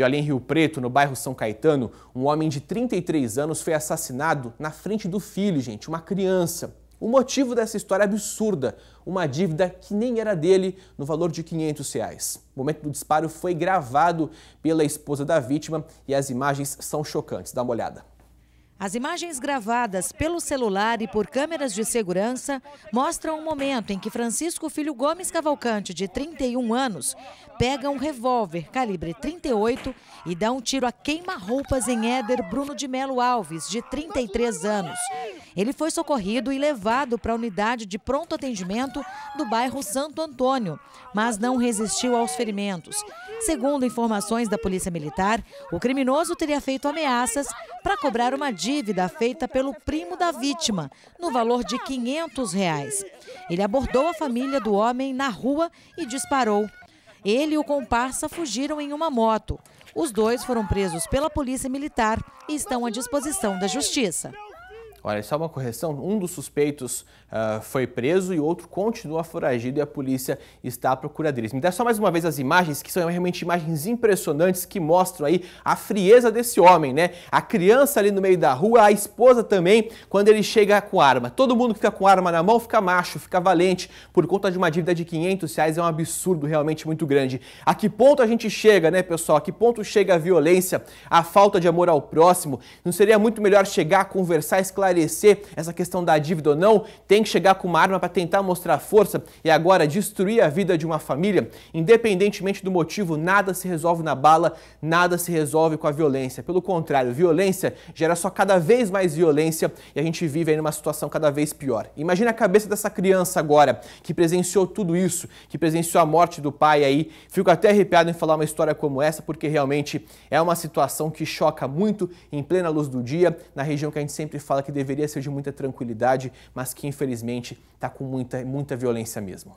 E ali em Rio Preto, no bairro São Caetano, um homem de 33 anos foi assassinado na frente do filho, gente, uma criança. O motivo dessa história absurda, uma dívida que nem era dele, no valor de 500 reais. O momento do disparo foi gravado pela esposa da vítima e as imagens são chocantes. Dá uma olhada. As imagens gravadas pelo celular e por câmeras de segurança mostram o momento em que Francisco Filho Gomes Cavalcante, de 31 anos, pega um revólver calibre 38 e dá um tiro a queima-roupas em Éder Bruno de Melo Alves, de 33 anos. Ele foi socorrido e levado para a unidade de pronto atendimento do bairro Santo Antônio, mas não resistiu aos ferimentos. Segundo informações da Polícia Militar, o criminoso teria feito ameaças para cobrar uma dívida dívida feita pelo primo da vítima, no valor de 500 reais. Ele abordou a família do homem na rua e disparou. Ele e o comparsa fugiram em uma moto. Os dois foram presos pela polícia militar e estão à disposição da justiça. Olha, só é uma correção: um dos suspeitos uh, foi preso e outro continua foragido e a polícia está à procura deles. Me dá só mais uma vez as imagens, que são realmente imagens impressionantes que mostram aí a frieza desse homem, né? A criança ali no meio da rua, a esposa também, quando ele chega com arma. Todo mundo que fica com arma na mão fica macho, fica valente, por conta de uma dívida de 500 reais é um absurdo realmente muito grande. A que ponto a gente chega, né, pessoal? A que ponto chega a violência, a falta de amor ao próximo? Não seria muito melhor chegar, conversar, esclarecer? essa questão da dívida ou não, tem que chegar com uma arma para tentar mostrar força e agora destruir a vida de uma família. Independentemente do motivo, nada se resolve na bala, nada se resolve com a violência. Pelo contrário, violência gera só cada vez mais violência e a gente vive aí numa situação cada vez pior. Imagina a cabeça dessa criança agora que presenciou tudo isso, que presenciou a morte do pai aí. Fico até arrepiado em falar uma história como essa porque realmente é uma situação que choca muito em plena luz do dia, na região que a gente sempre fala que deveria ser de muita tranquilidade, mas que infelizmente está com muita, muita violência mesmo.